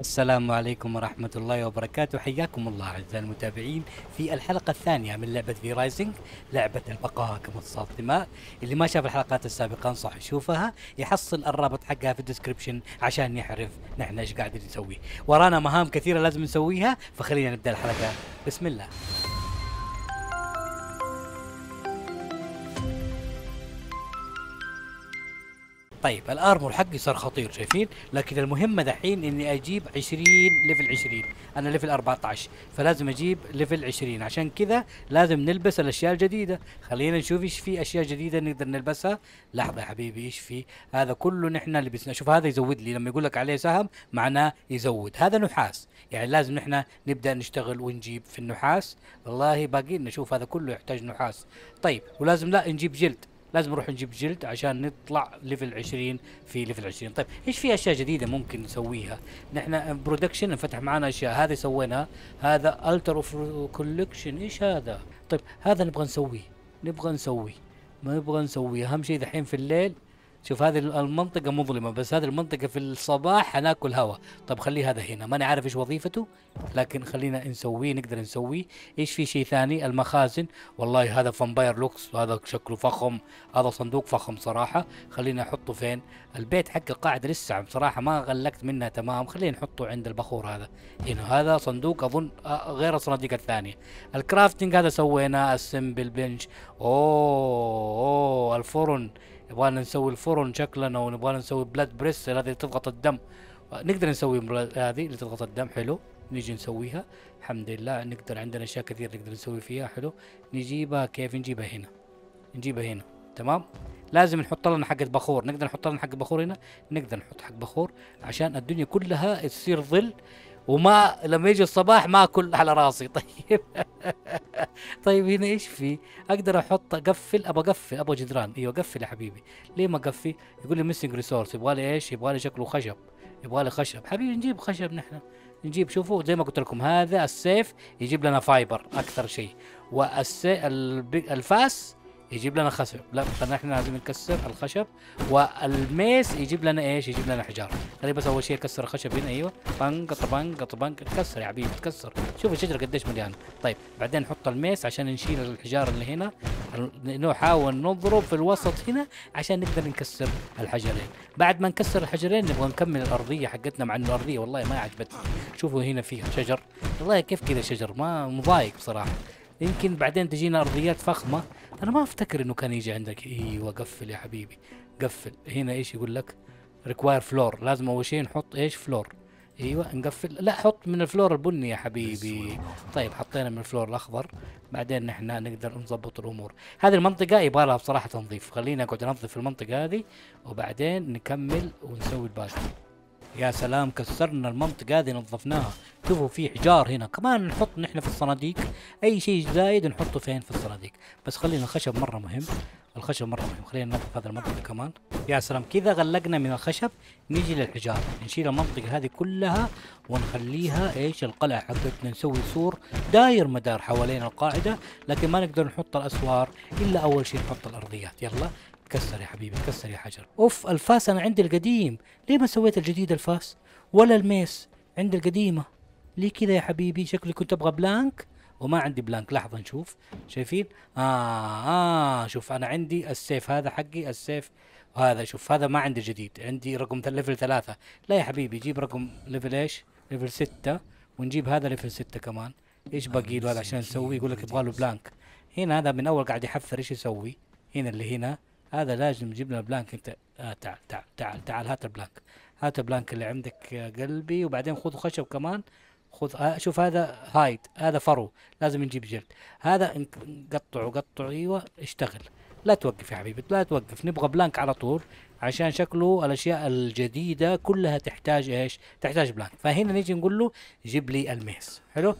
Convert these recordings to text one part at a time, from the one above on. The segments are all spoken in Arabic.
السلام عليكم ورحمة الله وبركاته حياكم الله أعزائي المتابعين في الحلقة الثانية من لعبة في رايزنج لعبة البقاء كمتصاد دماء اللي ما شاف الحلقات السابقة أنصح يشوفها يحصل الرابط حقها في الديسكربشن عشان يعرف نحن إيش قاعدين نسوي ورانا مهام كثيرة لازم نسويها فخلينا نبدأ الحلقة بسم الله طيب الارمور حقي صار خطير شايفين لكن المهمه دحين اني اجيب 20 ليفل 20 انا ليفل 14 فلازم اجيب ليفل 20 عشان كذا لازم نلبس الاشياء الجديده خلينا نشوف ايش في اشياء جديده نقدر نلبسها لحظه يا حبيبي ايش في هذا كله نحن لبسنا شوف هذا يزود لي لما يقول لك عليه سهم معناه يزود هذا نحاس يعني لازم نحن نبدا نشتغل ونجيب في النحاس والله باقي نشوف هذا كله يحتاج نحاس طيب ولازم لا نجيب جلد لازم نروح نجيب جلد عشان نطلع ليفل 20 في ليفل 20 طيب ايش في اشياء جديده ممكن نسويها نحن برودكشن انفتح معنا اشياء هذه سويناها هذا التر اوف كولكشن ايش هذا طيب هذا نبغى نسويه نبغى نسويه ما نبغى نسويه اهم شيء دحين في الليل شوف هذه المنطقة مظلمة بس هذه المنطقة في الصباح حناكل هوا طب خليه هذا هنا ماني عارف ايش وظيفته لكن خلينا نسويه نقدر نسويه ايش في شيء ثاني المخازن والله هذا فامباير لوكس وهذا شكله فخم هذا صندوق فخم صراحة خلينا نحطه فين البيت حق القاعدة لسه بصراحة ما غلقت منها تمام خلينا نحطه عند البخور هذا هنا هذا صندوق اظن آه، غير الصناديق الثانية الكرافتنج هذا سويناه السمبل بنش اوه, أوه الفرن يبغالنا نسوي الفرن شكلنا ونبغالنا نسوي بلاد بريس هذه تضغط الدم نقدر نسوي هذه اللي تضغط الدم حلو نيجي نسويها الحمد لله نقدر عندنا اشياء كثير نقدر نسوي فيها حلو نجيبها كيف نجيبها هنا نجيبها هنا تمام لازم نحط لنا حقة بخور نقدر نحط لنا حق بخور هنا نقدر نحط حق بخور عشان الدنيا كلها تصير ظل وما لما يجي الصباح ما اكل على راسي طيب طيب هنا ايش في اقدر احط اقفل ابغى اقفل ابغى جدران ايوه قفل يا حبيبي ليه ما اقفل يقول لي ميسنج ريسورس يبغى لي ايش يبغى لي شكله خشب يبغى لي خشب حبيبي نجيب خشب نحن نجيب شوفوا زي ما قلت لكم هذا السيف يجيب لنا فايبر اكثر شيء والفاس يجيب لنا خشب لا خلينا احنا لازم نكسر الخشب والميس يجيب لنا ايش يجيب لنا حجاره خليني بس اول شيء اكسر الخشب هنا ايوه طنق طبنق طبنق تكسر يا حبيبي تكسر شوف الشجره قديش مليانه طيب بعدين نحط الميس عشان نشيل الحجاره اللي هنا نحاول نضرب في الوسط هنا عشان نقدر نكسر الحجرين بعد ما نكسر الحجرين نبغى نكمل الارضيه حقتنا مع انه الارضيه والله ما عجبتني شوفوا هنا فيها شجر والله كيف كذا شجر ما مضايق بصراحه يمكن بعدين تجينا ارضيات فخمه انا ما افتكر انه كان يجي عندك ايوه قفل يا حبيبي قفل هنا ايش يقول لك ريكواير فلور لازم اول شيء نحط ايش فلور ايوه نقفل لا حط من الفلور البني يا حبيبي طيب حطينا من الفلور الاخضر بعدين نحن نقدر نظبط الامور هذه المنطقه يبغى لها بصراحه تنظيف خلينا اقعد انظف المنطقه هذه وبعدين نكمل ونسوي الباقي يا سلام كسرنا المنطقه هذه نظفناها شوفوا في حجار هنا كمان نحط نحن في الصناديق اي شيء زايد نحطه فين في الصناديق بس خلينا الخشب مره مهم الخشب مره مهم خلينا ننظف هذه المنطقه كمان يا سلام كذا غلقنا من الخشب نيجي للحجار نشيل المنطقه هذه كلها ونخليها ايش القلعه حقتنا نسوي سور داير مدار حوالين القاعده لكن ما نقدر نحط الاسوار الا اول شيء نحط الارضيات يلا تكسر يا حبيبي تكسر يا حجر اوف الفاس انا عندي القديم ليه ما سويت الجديد الفاس ولا الميس عندي القديمه ليه كذا يا حبيبي شكلي كنت ابغى بلانك وما عندي بلانك لحظه نشوف شايفين آه, اه شوف انا عندي السيف هذا حقي السيف وهذا شوف هذا ما عندي جديد عندي رقم ليفل ثلاثة لا يا حبيبي جيب رقم ليفل ايش ليفل ستة ونجيب هذا ليفل ستة كمان ايش باقي له هذا عشان نسوي يقول لك يبغى له بلانك هنا هذا من اول قاعد يحفر ايش يسوي هنا اللي هنا هذا لازم تجيب لنا بلانك انت آه تعال تعال تعال تعال هات البلانك هات البلانك اللي عندك يا آه، قلبي وبعدين خذ خشب كمان خذ آه، شوف هذا هايد هذا فرو لازم نجيب جلد هذا قطعه قطعه ايوه اشتغل لا توقف يا حبيبي لا توقف نبغى بلانك على طول عشان شكله الاشياء الجديده كلها تحتاج ايش تحتاج بلانك فهنا نيجي نقول له جيب لي الميس حلو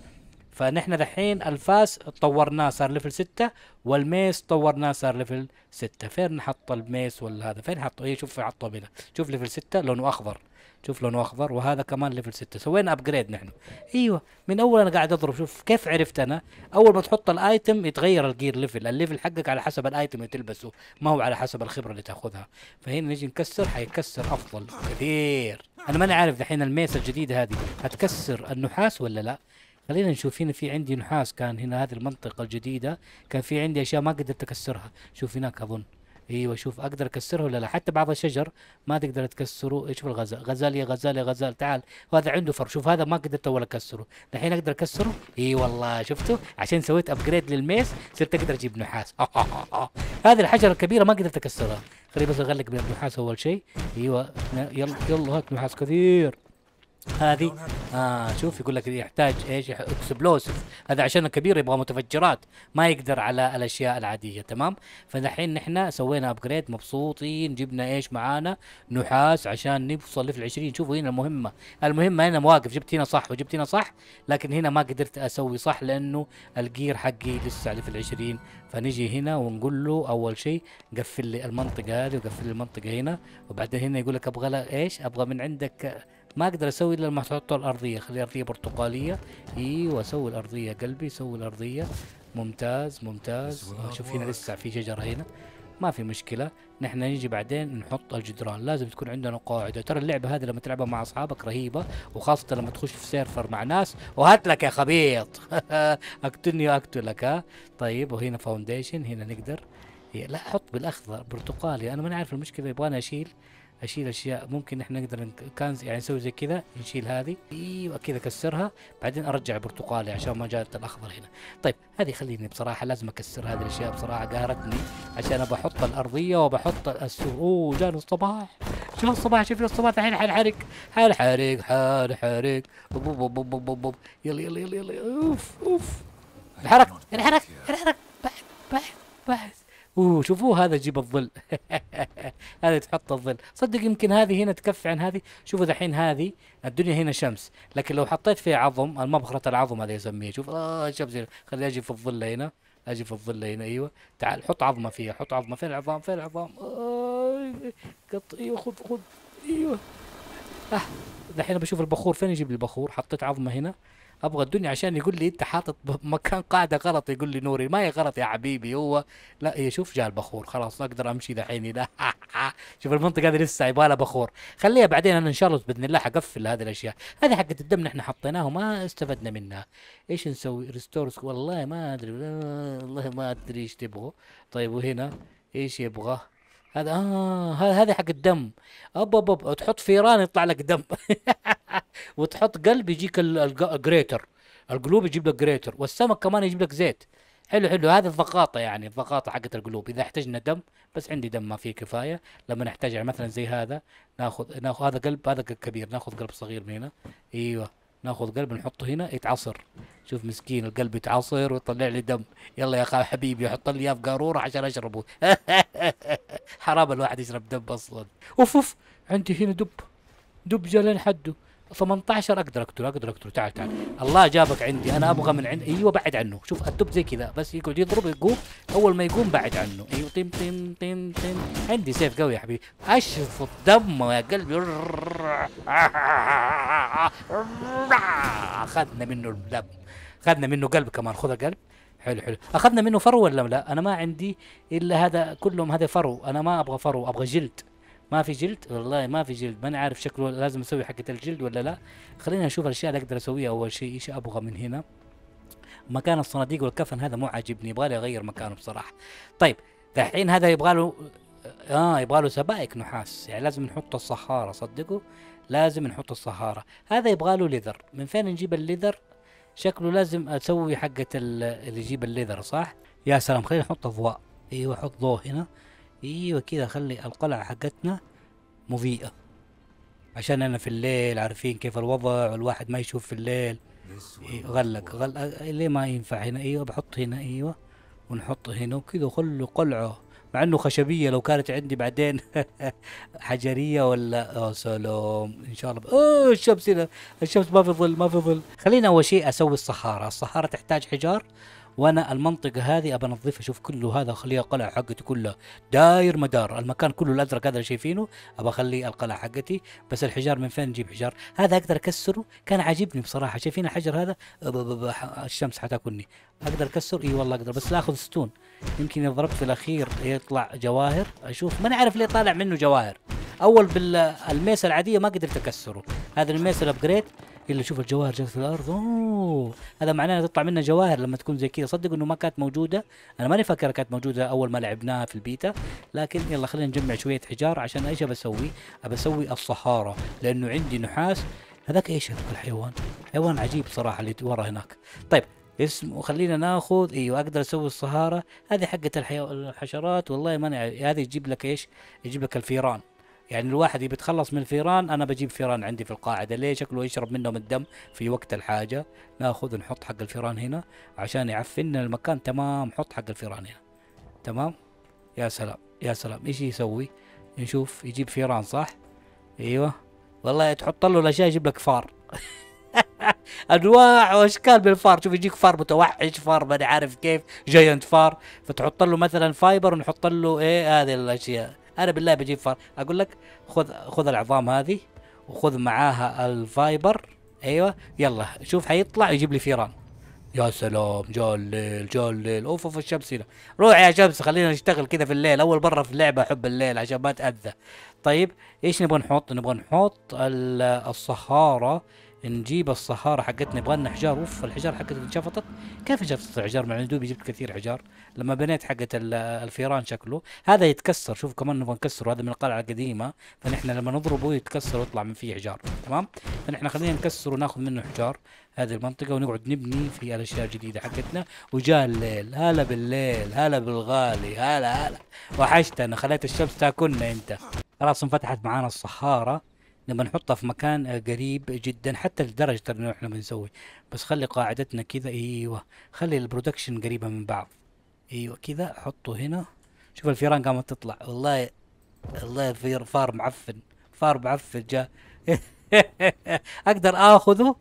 فنحن دحين الفاس طورناه صار ليفل 6 والميس طورناه صار ليفل 6 فين نحط الميس ولا هذا فين حطه هي إيه، شوف حطه هنا شوف ليفل 6 لونه اخضر شوف لونه اخضر وهذا كمان ليفل 6 سوينا ابجريد نحن ايوه من اول انا قاعد اضرب شوف كيف عرفت انا اول ما تحط الايتم يتغير الجير ليفل الليفل حقك على حسب الايتم اللي تلبسه ما هو على حسب الخبره اللي تاخذها فهنا نجي نكسر حيكسر افضل كثير انا ماني عارف دحين الميس الجديده هذه هتكسر النحاس ولا لا خلينا نشوف هنا في عندي نحاس كان هنا هذه المنطقة الجديدة كان في عندي أشياء ما قدرت أكسرها شوف هناك أظن ايوه شوف اقدر اكسره ولا لا حتى بعض الشجر ما تقدر تكسره شوف الغزال غزال يا غزال يا غزال تعال وهذا عنده فر شوف هذا ما قدرت اول اكسره الحين اقدر اكسره اي والله شفته عشان سويت ابجريد للميس صرت اقدر اجيب نحاس هذه الحجره الكبيره ما قدرت اكسرها خليني بس اغلق بالنحاس اول شيء ايوه يلا يلا هات نحاس كثير هذه اه شوف يقول لك يحتاج ايش اكسبلوسيف هذا عشان كبير يبغى متفجرات ما يقدر على الاشياء العاديه تمام فدحين نحن سوينا ابجريد مبسوطين جبنا ايش معانا نحاس عشان نوصل في 20 شوفوا هنا المهمه المهمه هنا مواقف جبت هنا صح وجبت هنا صح لكن هنا ما قدرت اسوي صح لانه الجير حقي لسه في 20 فنجي هنا ونقول له اول شيء قفل لي المنطقه هذه وقفل لي المنطقه هنا وبعدين هنا يقول لك ابغى ايش ابغى من عندك ما اقدر اسوي الا لما تحطه الارضيه خلي الارضيه برتقاليه ايوه سوي الارضيه قلبي سوي الارضيه ممتاز ممتاز شوف هنا لسه في شجره هنا ما في مشكله نحن نيجي بعدين نحط الجدران لازم تكون عندنا قاعده ترى اللعبه هذه لما تلعبها مع اصحابك رهيبه وخاصه لما تخش في سيرفر مع ناس وهات لك يا خبيط اقتلني اقتلك ها طيب وهنا فاونديشن هنا نقدر لا حط بالاخضر برتقالي انا ما عارف المشكله يبغاني اشيل اشيل اشياء ممكن احنا نقدر كان يعني نسوي زي كذا نشيل هذه ايوه كذا اكسرها بعدين ارجع برتقالي عشان ما جات الاخضر هنا طيب هذه خليني بصراحه لازم اكسر هذه الاشياء بصراحه قهرتني عشان ابى احط الارضيه وبحط السور اوه جاني الصباح شوف الصباح شوف الصباح الحين حنحرق حنحرق حنحرق بوب بوب بوب بوب يلا يلا يلا يلا اوف اوف انحرق انحرق انحرق بعد بعد بعد اوه شوفوا هذا جيب الظل هذا تحط الظل صدق يمكن هذه هنا تكفي عن هذه شوفوا دحين هذه الدنيا هنا شمس لكن لو حطيت فيها عظم المبخرة العظم هذا يسميه شوف اه شمس خليني اجي في الظل هنا اجي في الظل هنا ايوه تعال حط عظمه فيها حط عظمه فين العظام فين العظام آه قط ايوه خذ خذ ايوه آه دحين بشوف البخور فين يجيب البخور حطيت عظمه هنا ابغى الدنيا عشان يقول لي انت حاطط مكان قاعده غلط يقول لي نوري ما هي غلط يا حبيبي هو لا هي إيه، شوف جاء البخور خلاص اقدر امشي دحين إيه، لا شوف المنطقه هذه لسه يبغى لها بخور خليها بعدين انا ان شاء الله باذن الله حقفل هذه الاشياء هذه حقه الدم نحن حطيناها وما استفدنا منها ايش نسوي ريستورس والله ما ادري والله ما ادري ايش تبغوا طيب وهنا ايش يبغى هذا اه هذا حق الدم اب اب اب تحط فيران يطلع لك دم وتحط قلب يجيك الجريتر القلوب يجيب لك جريتر والسمك كمان يجيب لك زيت حلو حلو هذه الضغاطة يعني الضغاطة حقت القلوب إذا احتجنا دم بس عندي دم ما فيه كفاية لما نحتاج يعني مثلا زي هذا ناخذ ناخذ هذا قلب هذا كبير ناخذ قلب صغير من هنا أيوه ناخذ قلب نحطه هنا يتعصر شوف مسكين القلب يتعصر ويطلع لي دم يلا يا خال حبيبي حط لي اياه في قاروره عشان اشربه حرام الواحد يشرب دم اصلا اوف اوف عندي هنا دب دب جا لين حده 18 اقدر اقتله اقدر اقتله تعال تعال الله جابك عندي انا ابغى من عند ايوه بعد عنه شوف الدب زي كذا بس يقعد يضرب يقوم اول ما يقوم بعد عنه ايوه تم تم تم تم عندي سيف قوي يا حبيبي اشفط دمه يا قلبي اخذنا منه الدم اخذنا منه قلب كمان خذ القلب حلو حلو اخذنا منه فرو ولا لا انا ما عندي الا هذا كلهم هذا فرو انا ما ابغى فرو ابغى جلد ما في جلد والله ما في جلد ما انا عارف شكله لازم اسوي حقه الجلد ولا لا خليني اشوف الاشياء اللي اقدر اسويها اول شيء ايش ابغى من هنا مكان الصناديق والكفن هذا مو عاجبني يبغالي اغير مكانه بصراحه طيب دحين هذا يبغى له اه يبغى له سبائك نحاس يعني لازم نحط الصحاره صدقوا لازم نحط الصحاره هذا يبغى له ليذر من فين نجيب الليذر شكله لازم اسوي حقه اللي يجيب الليذر صح يا سلام خلينا نحط اضواء ايوه حط ضوء هنا ايوه كده خلي القلعة حقتنا مضيئة عشان انا في الليل عارفين كيف الوضع والواحد ما يشوف في الليل إيه غلق غلق ليه ما ينفع هنا ايوه بحط هنا ايوه ونحط هنا وكذا وخلوا قلعة مع انه خشبية لو كانت عندي بعدين حجرية ولا يا سلام ان شاء الله اوه الشمس هنا الشمس ما في ظل ما في ظل خلينا اول شيء اسوي الصحارة الصحارة تحتاج حجار وانا المنطقه هذه ابى انظفها شوف كله هذا اخليها القلعه حقتي كلها داير مدار المكان كله الازرق هذا اللي شايفينه ابى اخليه القلعه حقتي بس الحجار من فين نجيب حجار هذا اقدر اكسره كان عاجبني بصراحه شايفين الحجر هذا الشمس حتاكلني اقدر اكسر اي والله اقدر بس لا اخذ ستون يمكن اذا ضربت في الاخير يطلع جواهر اشوف ما نعرف عارف ليه طالع منه جواهر اول بالميسه العاديه ما قدرت اكسره هذا الميسه الابجريد اللي شوف الجواهر جت في الارض اوه هذا معناه تطلع منها جواهر لما تكون زي كذا صدق انه ما كانت موجوده انا ماني فاكر كانت موجوده اول ما لعبناها في البيتا لكن يلا خلينا نجمع شويه حجار عشان ايش بسوي بسوي الصحاره لانه عندي نحاس هذاك ايش هذاك الحيوان حيوان عجيب صراحه اللي ورا هناك طيب اسمه خلينا ناخذ ايوه اقدر اسوي الصهاره هذه حقه الحشرات والله ماني هذه يجيب لك ايش يجيب لك الفيران يعني الواحد يبي يتخلص من فيران انا بجيب فيران عندي في القاعده ليه شكله يشرب منهم الدم في وقت الحاجه ناخذ نحط حق الفيران هنا عشان يعفن المكان تمام حط حق الفيران هنا تمام يا سلام يا سلام ايش يسوي نشوف يجيب فيران صح ايوه والله تحط له الاشياء يجيب لك فار انواع واشكال بالفار شوف يجيك فار متوحش فار ما عارف كيف جاينت فار فتحط له مثلا فايبر ونحط له ايه هذه الاشياء انا بالله بجيب فار اقول لك خذ خذ العظام هذه وخذ معاها الفايبر ايوه يلا شوف حيطلع يجيب لي فيران يا سلام جا الليل جا الليل اوف اوف الشمس هنا روح يا شمس خلينا نشتغل كذا في الليل اول مره في اللعبه احب الليل عشان ما تاذى طيب ايش نبغى نحط نبغى نحط الصهاره نجيب الصحارى حقتنا يبغى لنا حجار اوف الحجار حقتنا انشفطت كيف انشفطت الحجار مع دوبي جبت كثير حجار لما بنيت حقت الفيران شكله هذا يتكسر شوف كمان نبغى نكسره هذا من القلعه القديمه فنحن لما نضربه يتكسر ويطلع من فيه حجار تمام فنحن خلينا نكسره وناخذ منه حجار هذه المنطقه ونقعد نبني في الاشياء الجديده حقتنا وجاء الليل هلا بالليل هلا بالغالي هلا هلا وحشتنا خليت الشمس تاكلنا انت خلاص انفتحت معانا الصحاره لما نحطها في مكان قريب جدا حتى لدرجه انه احنا بنسوي بس خلي قاعدتنا كذا ايوه خلي البرودكشن قريبه من بعض ايوه كذا حطه هنا شوف الفيران قامت تطلع والله والله فير فار معفن فار معفن جاء اقدر اخذه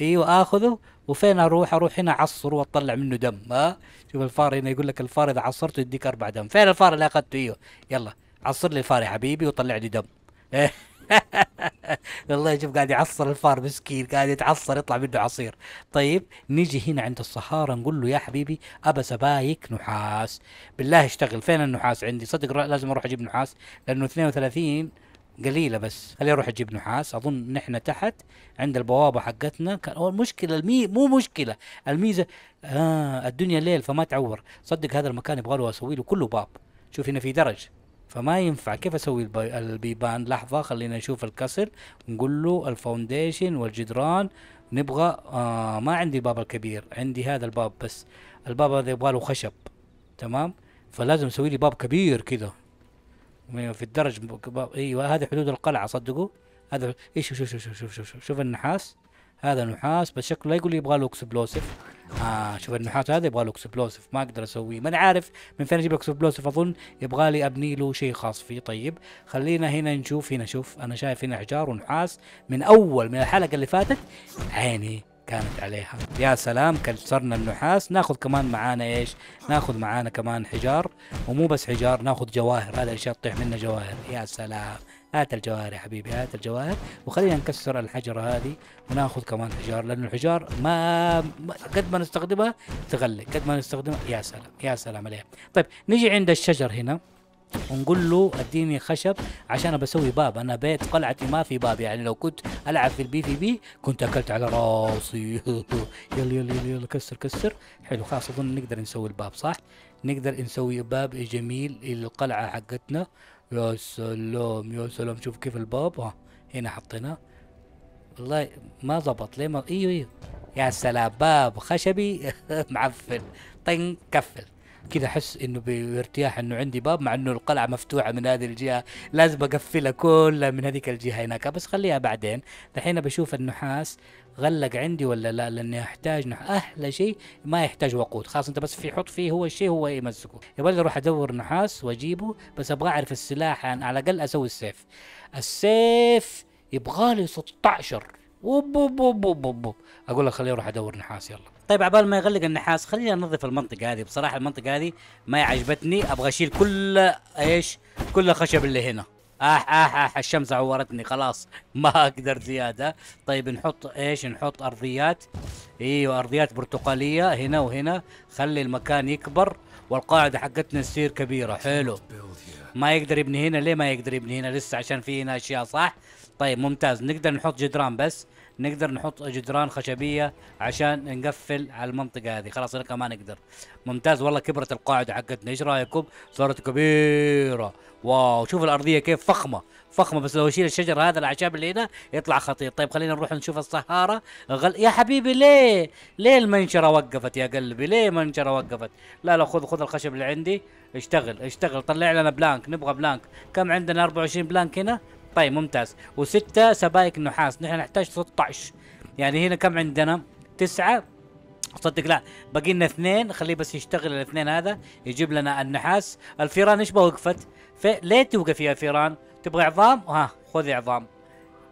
ايوه اخذه وفين اروح اروح هنا عصر واطلع منه دم ها شوف الفار هنا يقول لك الفار اذا عصرته يديك اربع دم فين الفار اللي اخذته ايوه يلا عصر لي الفار يا حبيبي وطلع لي دم والله شوف قاعد يعصر الفار مسكين قاعد يتعصر يطلع منه عصير طيب نيجي هنا عند الصحارى نقول له يا حبيبي ابى سبايك نحاس بالله اشتغل فين النحاس عندي صدق لازم اروح اجيب نحاس لانه 32 قليله بس خليني اروح اجيب نحاس اظن نحن تحت عند البوابه حقتنا كان هو المشكله المي مو مشكله الميزه آه الدنيا ليل فما تعور صدق هذا المكان يبغى له اسوي له كله باب شوف هنا في درج فما ينفع كيف اسوي البيبان لحظه خلينا نشوف الكسر نقول له الفاونديشن والجدران نبغى آه ما عندي الباب الكبير عندي هذا الباب بس الباب هذا يبغى له خشب تمام فلازم اسوي لي باب كبير كذا يعني في الدرج باب ايوه هذه حدود القلعه صدقوا هذا ايش شوف شوف شوف شوف شوف شوف النحاس هذا نحاس بس شكله يقول لي يبغى له اكسبلوسيف اه شوف النحاس هذا يبغى له اكسبلوسيف ما اقدر اسويه ما عارف من فين اجيب اكسبلوسيف اظن يبغى لي ابني له شيء خاص فيه طيب خلينا هنا نشوف هنا شوف انا شايف هنا حجار ونحاس من اول من الحلقه اللي فاتت عيني كانت عليها يا سلام كسرنا النحاس ناخذ كمان معانا ايش ناخذ معانا كمان حجار ومو بس حجار ناخذ جواهر هذا الاشياء تطيح منا جواهر يا سلام هات الجواهر يا حبيبي هات الجواهر وخلينا نكسر الحجرة هذه وناخذ كمان حجار لأن الحجار ما قد ما نستخدمها تغلق قد ما نستخدمها يا سلام يا سلام عليها طيب نجي عند الشجر هنا ونقول له اديني خشب عشان بسوي باب انا بيت قلعتي ما في باب يعني لو كنت العب في البي في بي كنت اكلت على راسي يلا يلا يلا يلا كسر كسر حلو خلاص اظن نقدر نسوي الباب صح نقدر نسوي باب جميل للقلعه حقتنا يا سلام يا سلام شوف كيف الباب ها هنا حطيناه والله ما ضبط ليه ما ايوه ايوه يا سلام باب خشبي معفن طن كفل كذا احس انه بارتياح انه عندي باب مع انه القلعه مفتوحه من هذه الجهه لازم اقفلها كلها من هذيك الجهه هناك بس خليها بعدين الحين بشوف النحاس غلق عندي ولا لا لاني احتاج نح... احلى شيء ما يحتاج وقود خلاص انت بس في حط فيه هو الشيء هو يمسكه يبغى اروح ادور نحاس واجيبه بس ابغى اعرف السلاح يعني على الاقل اسوي السيف السيف يبغالي 16 اوب اوب اوب اوب اقول لك خليني اروح ادور نحاس يلا طيب عبال ما يغلق النحاس خلينا ننظف المنطقه هذه بصراحه المنطقه هذه ما عجبتني ابغى اشيل كل ايش كل الخشب اللي هنا اح آه، اح آه، اح آه، الشمس عورتني خلاص ما اقدر زياده طيب نحط ايش نحط ارضيات ايوه ارضيات برتقاليه هنا وهنا خلي المكان يكبر والقاعده حقتنا تصير كبيره حلو ما يقدر يبني هنا ليه ما يقدر يبني هنا لسه عشان في هنا اشياء صح طيب ممتاز نقدر نحط جدران بس نقدر نحط جدران خشبيه عشان نقفل على المنطقه هذه خلاص هناك ما نقدر ممتاز والله كبرت القاعده حقتنا ايش رايكم صارت كبيره واو شوف الارضيه كيف فخمه فخمه بس لو اشيل الشجر هذا الاعشاب اللي هنا يطلع خطير طيب خلينا نروح نشوف الصحاره غل... يا حبيبي ليه ليه المنشره وقفت يا قلبي ليه المنشره وقفت لا لا خذ خذ الخشب اللي عندي اشتغل اشتغل طلع لنا بلانك نبغى بلانك كم عندنا 24 بلانك هنا طيب ممتاز وستة سبائك نحاس نحن نحتاج 16 يعني هنا كم عندنا تسعة صدق لا باقي لنا اثنين خليه بس يشتغل الاثنين هذا يجيب لنا النحاس الفيران ايش وقفت ليه توقف يا فيران تبغى عظام ها خذ عظام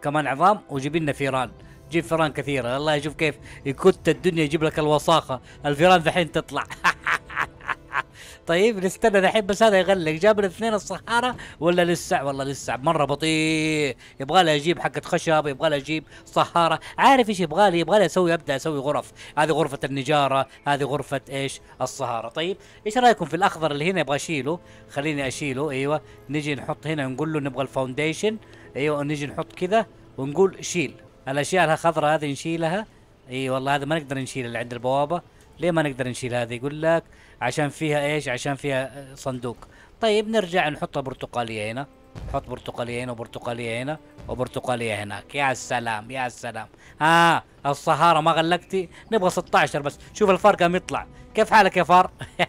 كمان عظام وجيب لنا فيران جيب فيران كثيره الله يشوف كيف يكت الدنيا يجيب لك الوساخه الفيران ذحين تطلع طيب نستنى الحين بس هذا يغلق جاب الاثنين الصحاره ولا لسه والله لسه مره بطيء يبغى لي اجيب حقه خشب يبغى لي اجيب صحاره عارف ايش يبغى لي يبغى لي اسوي ابدا اسوي غرف هذه غرفه النجاره هذه غرفه ايش الصحاره طيب ايش رايكم في الاخضر اللي هنا يبغى اشيله خليني اشيله ايوه نجي نحط هنا نقول له نبغى الفاونديشن ايوه نجي نحط كذا ونقول شيل الاشياء الخضراء هذه نشيلها اي والله هذا ما نقدر نشيل اللي عند البوابه ليه ما نقدر نشيل هذه يقول لك عشان فيها ايش عشان فيها صندوق طيب نرجع نحطها برتقاليه هنا نحط برتقاليه هنا وبرتقاليه هنا وبرتقاليه هناك يا سلام يا سلام ها آه الصهاره ما غلقتي نبغى 16 بس شوف الفار قام يطلع كيف حالك يا فار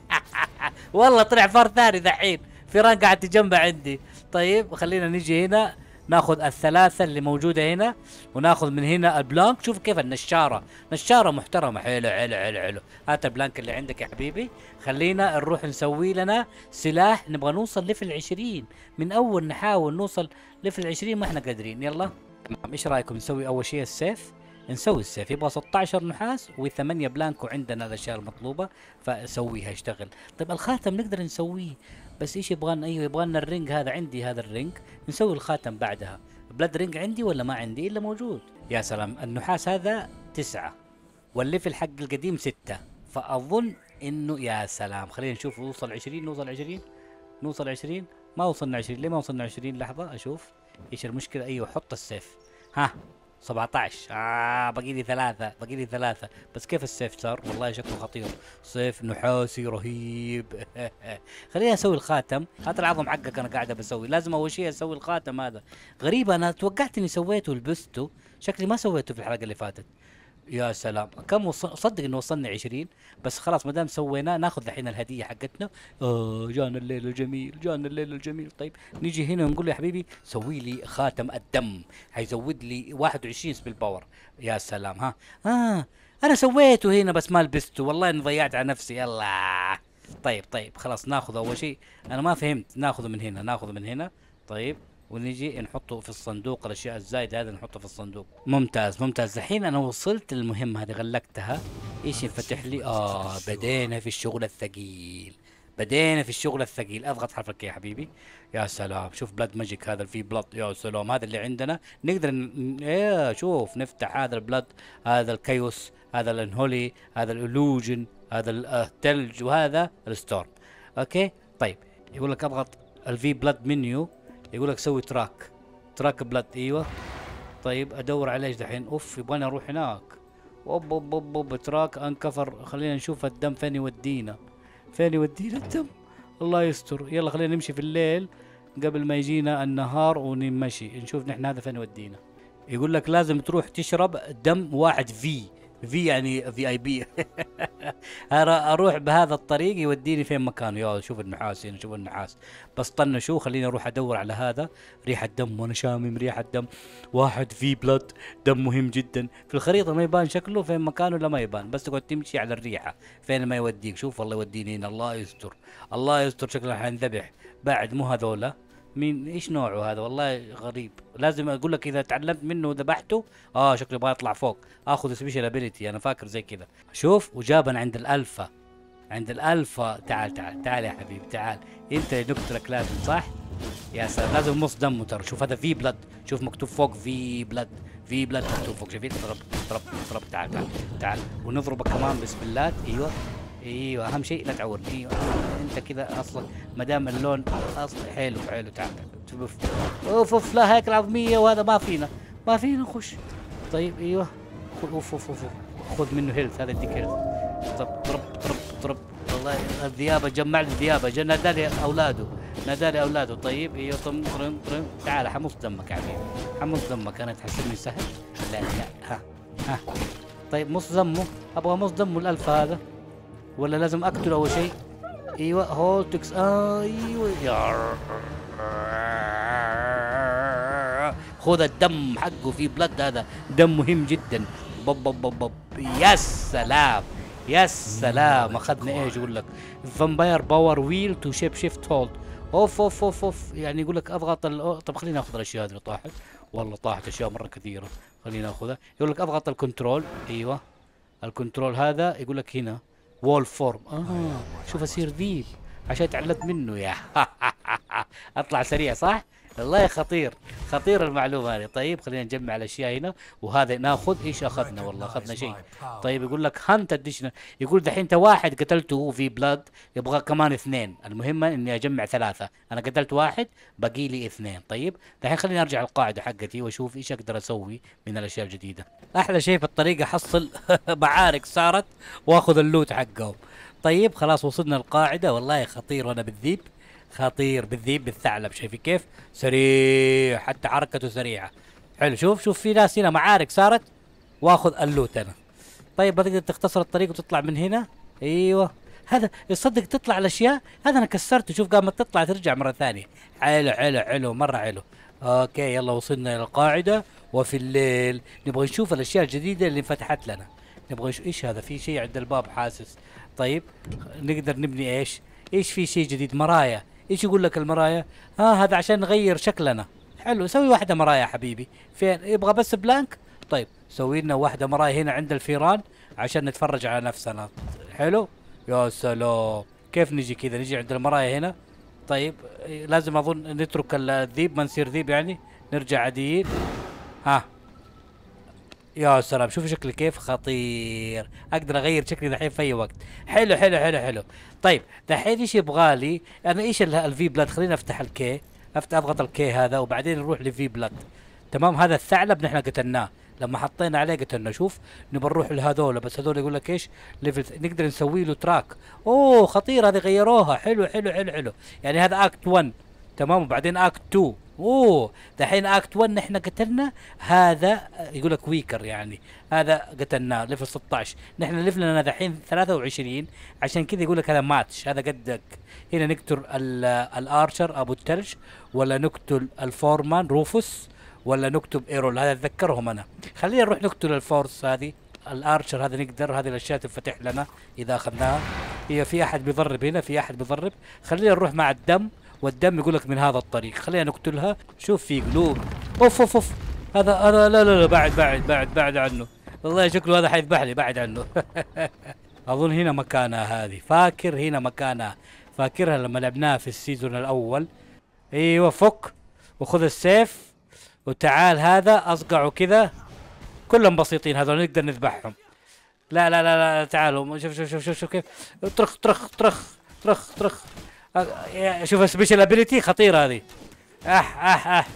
والله طلع فار ثاني دحين فيران قاعد جنبه عندي طيب خلينا نجي هنا ناخذ الثلاثه اللي موجوده هنا وناخذ من هنا البلانك شوف كيف النشاره نشاره محترمه حلو حلو حلو حلو هات البلانك اللي عندك يا حبيبي خلينا نروح نسوي لنا سلاح نبغى نوصل ليفل 20 من اول نحاول نوصل ليفل 20 ما احنا قادرين يلا تمام ايش رايكم نسوي اول شيء السيف نسوي السيف يبغى 16 نحاس و8 بلانكو عندنا الاشياء المطلوبه فسويها اشتغل طيب الخاتم نقدر نسويه بس ايش يبغى لنا ايوه يبغى لنا الرنج هذا عندي هذا الرنج نسوي الخاتم بعدها بلاد رنج عندي ولا ما عندي الا موجود يا سلام النحاس هذا تسعة والليفل حق القديم ستة فاظن انه يا سلام خلينا نشوف نوصل 20 نوصل 20 نوصل 20 ما وصلنا 20 ليه ما وصلنا 20 لحظة اشوف ايش المشكلة ايوه حط السيف ها 17 آه باقي لي ثلاثة باقي لي ثلاثة بس كيف السيف صار والله شكله خطير سيف نحاسي رهيب خليني اسوي الخاتم هذا العظم حقك انا قاعد بسوي لازم اول شيء اسوي الخاتم هذا غريب انا توقعت اني سويته لبسته شكلي ما سويته في الحلقة اللي فاتت يا سلام كم صدق انه وصلنا 20 بس خلاص ما دام سويناه ناخذ الحين الهديه حقتنا اه جانا الليل الجميل جانا الليل الجميل طيب نيجي هنا نقول يا حبيبي سوي لي خاتم الدم حيزود لي 21 سبيل باور يا سلام ها اه انا سويته هنا بس ما لبسته والله اني ضيعت على نفسي يلا طيب طيب خلاص ناخذ اول شيء انا ما فهمت ناخذه من هنا ناخذه من هنا طيب ونجي نحطه في الصندوق الاشياء الزايده هذا نحطه في الصندوق ممتاز ممتاز الحين انا وصلت للمهمه هذه غلقتها ايش ينفتح لي اه بدينا في الشغل الثقيل بدينا في الشغل الثقيل اضغط حرف الكي يا حبيبي يا سلام شوف بلاد ماجيك هذا في بلاد يا سلام هذا اللي عندنا نقدر ن... ايه شوف نفتح هذا البلاد هذا الكيوس هذا الانهولي هذا الالوجن هذا الثلج آه، وهذا الستورم اوكي طيب يقول لك اضغط الفي بلاد منيو يقول لك سوي تراك تراك بلاد ايوه طيب ادور على ايش دحين اوف يبغاني اروح هناك اوب اوب اوب اوب تراك انكفر خلينا نشوف الدم فين يودينا فين يودينا الدم الله يستر يلا خلينا نمشي في الليل قبل ما يجينا النهار ونمشي نشوف نحن هذا فين يودينا يقول لك لازم تروح تشرب دم واحد في في يعني في اي بي اروح بهذا الطريق يوديني فين مكانه يا شوف النحاس هنا شوف النحاس بس شو خليني اروح ادور على هذا ريحه دم وانا شامم ريحه دم واحد في بلد دم مهم جدا في الخريطه ما يبان شكله فين مكانه لا ما يبان بس تقعد تمشي على الريحه فين ما يوديك شوف والله يوديني هنا الله يستر الله يستر شكله حنذبح بعد مو هذولا مين ايش نوعه هذا والله غريب لازم اقول لك اذا تعلمت منه وذبحته اه شكله يبغى يطلع فوق اخذ سبيشال ابيلتي انا فاكر زي كذا شوف وجابنا عند الالفا عند الالفا تعال تعال تعال يا حبيبي تعال انت نقتلك لازم صح يا سلام لازم نص دمه ترى شوف هذا في بلد شوف مكتوب فوق في بلد في بلد مكتوب فوق شايفين اضرب اضرب اضرب تعال تعال تعال ونضربك كمان بسم الله ايوه ايوه اهم شيء لا تعورني ايوه انت كذا اصلا ما دام اللون اصلا حلو حلو تعال اوف اوف اوف لا هيك عظميه وهذا ما فينا ما فينا خش طيب ايوه اوف اوف اوف خذ منه هيلث هذا يديك هيلث طب طرب طرب طرب والله الذئابه جمع لي الذئابه نادالي اولاده نادالي اولاده طيب ايوه طم طرم طرم تعال حمص دمك يا حبيبي حمص دمك انا تحسبني سهل لا لا ها ها طيب مص دمه ابغى مص دمه الالف هذا ولا لازم اقتله اول شيء ايوه هولتكس ايوه يا خذ الدم حقه في بلد هذا دم مهم جدا بب بب بب يا سلام يا سلام اخذنا ايش اقول لك فامباير باور ويل تو شيب شيفت هولد اوف اوف اوف اوف يعني يقول لك اضغط طب خلينا ناخذ الاشياء هذه اللي طاحت والله طاحت اشياء مره كثيره خلينا ناخذها يقول لك اضغط الكنترول ايوه الكنترول هذا يقول لك هنا وول فورم اه, آه. شوف اصير ذيب عشان تعلمت منه يا اطلع سريع صح والله خطير خطير المعلومه هذه طيب خلينا نجمع الاشياء هنا وهذا ناخذ ايش اخذنا والله اخذنا شيء طيب يقول لك هانت اديشن يقول دحين انت واحد قتلته في بلاد يبغى كمان اثنين المهم اني اجمع ثلاثه انا قتلت واحد باقي لي اثنين طيب دحين خليني ارجع القاعده حقتي واشوف ايش اقدر اسوي من الاشياء الجديده احلى شيء في الطريق احصل معارك صارت واخذ اللوت حقهم طيب خلاص وصلنا القاعده والله خطير وانا بالذيب خطير بالذيب بالثعلب شايفين كيف سريع حتى حركته سريعه حلو شوف شوف في ناس هنا معارك صارت واخذ اللوت انا طيب بتقدر تختصر الطريق وتطلع من هنا ايوه هذا يصدق تطلع الاشياء هذا انا كسرته شوف قامت تطلع ترجع مره ثانيه حلو حلو حلو مره حلو اوكي يلا وصلنا الى القاعده وفي الليل نبغى نشوف الاشياء الجديده اللي فتحت لنا نبغى نشوف ايش هذا في شيء عند الباب حاسس طيب نقدر نبني ايش ايش في شيء جديد مرايا ايش يقول لك المرايا؟ ها آه هذا عشان نغير شكلنا حلو سوي واحدة مرايا حبيبي فين يبغى بس بلانك طيب سوي لنا واحدة مرايا هنا عند الفيران عشان نتفرج على نفسنا حلو يا سلام كيف نجي كذا نجي عند المرايا هنا طيب إيه، لازم اظن نترك الذيب ما نصير ذيب يعني نرجع عاديين ها يا سلام شوفوا شكلي كيف خطير اقدر اغير شكلي دحين في اي وقت حلو حلو حلو حلو طيب دحين ايش يبغى لي انا ايش الفي بلاد خليني افتح الكي افتح اضغط الكي هذا وبعدين نروح لفي بلاد تمام هذا الثعلب نحن قتلناه لما حطينا عليه قتلنا شوف نبى نروح لهذول بس هذول يقول لك ايش ليفل نقدر نسوي له تراك اوه خطير هذه غيروها حلو حلو حلو حلو يعني هذا اكت 1 تمام وبعدين اكت 2 اوه دحين اكت 1 احنا قتلنا هذا يقول لك ويكر يعني هذا قتلناه ليفل 16 نحن لنا دحين 23 عشان كذا يقول لك هذا ماتش هذا قدك هنا نقتل الارشر ابو التلج ولا نقتل الفورمان روفوس ولا نكتب ايرول هذا اتذكرهم انا خلينا نروح نقتل الفورس هذه الارشر هذا نقدر هذه الاشياء تنفتح لنا اذا اخذناها هي في احد بيضرب هنا في احد بيضرب خلينا نروح مع الدم والدم يقول لك من هذا الطريق خلينا نقتلها شوف في قلوب اوف اوف اوف هذا هذا لا لا لا بعد بعد بعد بعد عنه والله شكله هذا حيذبح لي بعد عنه اظن هنا مكانها هذه فاكر هنا مكانها فاكرها لما لعبناها في السيزون الاول ايوه فك وخذ السيف وتعال هذا اصقعه كذا كلهم بسيطين هذول نقدر نذبحهم لا لا لا لا تعالوا شوف شوف شوف شوف كيف طرخ طرخ طرخ طرخ طرخ آه، شوف السبيشال ابيلتي خطيره هذه اح اح اح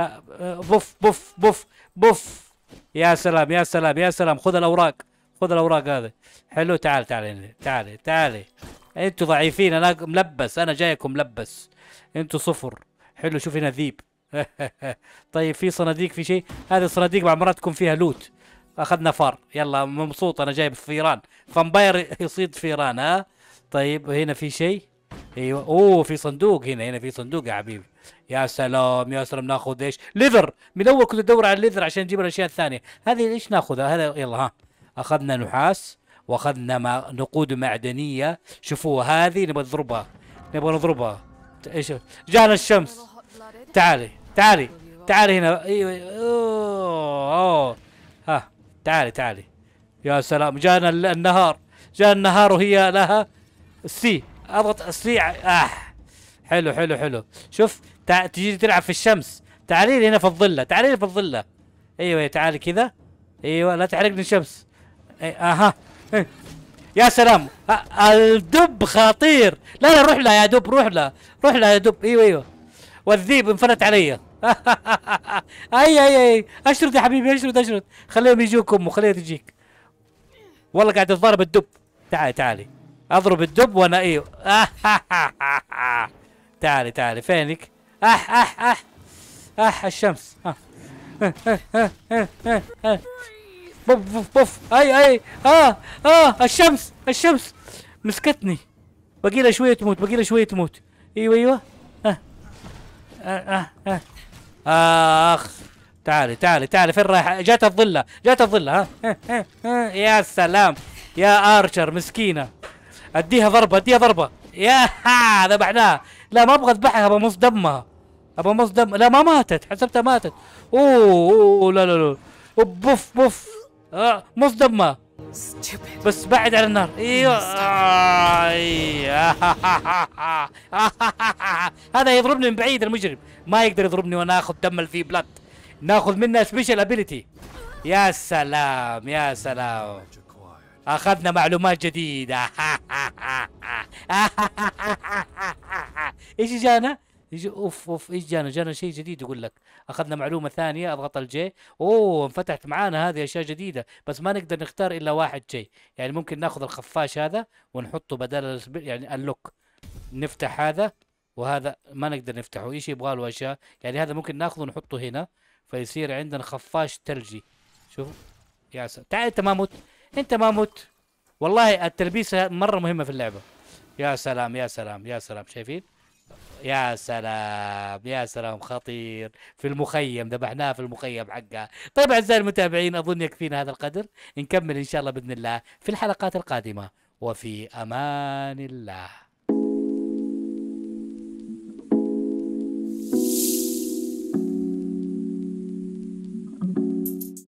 آه، بوف بوف بوف بوف يا سلام يا سلام يا سلام خذ الاوراق خذ الاوراق هذه حلو تعال تعال هنا يعني، تعال تعال انتوا ضعيفين انا ملبس انا جايكم ملبس انتوا صفر حلو شوف هنا ذيب طيب في صناديق في شيء هذه الصناديق مع مرات تكون فيها لوت اخذنا فار يلا مبسوط انا جايب فيران فامباير يصيد فيران ها طيب هنا في شيء ايوه اوه في صندوق هنا هنا في صندوق يا حبيبي يا سلام يا سلام ناخذ ايش ليذر من اول كنت ادور على الليذر عشان نجيب الاشياء الثانيه هذه ايش ناخذها هذا يلا ها اخذنا نحاس واخذنا ما نقود معدنيه شوفوا هذه نبغى نضربها نبغى نضربها ايش جانا الشمس تعالي تعالي تعالي هنا ايوه اوه, ها تعالي تعالي يا سلام جانا النهار جاء النهار وهي لها السي اضغط اسريع اه حلو حلو حلو شوف تجي تلعب في الشمس تعالي هنا في الظله تعالي في الظله ايوه تعالي كذا ايوه لا تحرقني الشمس اها يا سلام الدب خطير لا لا روح لها يا دب روح لها روح لها يا دب ايوه ايوه والذيب انفلت علي اي اي اي اشرد يا حبيبي اشرد اشرد خليهم يجوك امه خليها تجيك والله قاعد تضارب الدب تعالي تعالي اضرب الدب وانا ايوه تعالي تعالي فينك اح آه، اح آه، اح اح الشمس بوف بوف بوف اي اي اه اه الشمس الشمس مسكتني باقي لها شويه تموت باقي لها شويه تموت ايوه ايوه اه اه اه اخ تعالي تعالي تعالي فين رايحه جات الظله جات الظله ها يا سلام يا ارشر مسكينه اديها ضربه اديها ضربه يا ذبحناها لا ما ابغى اذبحها ابغى مص دمها ابغى مص دم لا ما ماتت حسبتها ماتت اوه اوه لا لا لا بوف بوف آه مص دمها بس بعد على النار ايوه هذا يضربني من بعيد المجرم ما يقدر يضربني وانا اخذ دم الفي بلاد ناخذ منه سبيشال ابيلتي يا سلام يا سلام اخذنا معلومات جديده ايش جانا؟ يجي اوف اوف ايش جانا؟ جانا شيء جديد يقول لك اخذنا معلومه ثانيه اضغط الجي اوه انفتحت معانا هذه اشياء جديده بس ما نقدر نختار الا واحد شيء يعني ممكن ناخذ الخفاش هذا ونحطه بدل يعني اللوك نفتح هذا وهذا ما نقدر نفتحه ايش يبغى له اشياء يعني هذا ممكن ناخذه ونحطه هنا فيصير عندنا خفاش ثلجي شوف يا سلام تعال انت ما مت انت ما مت والله التلبيسه مره مهمه في اللعبه يا سلام يا سلام يا سلام شايفين يا سلام يا سلام خطير في المخيم ذبحناه في المخيم حقه طيب اعزائي المتابعين اظن يكفينا هذا القدر نكمل ان شاء الله باذن الله في الحلقات القادمه وفي امان الله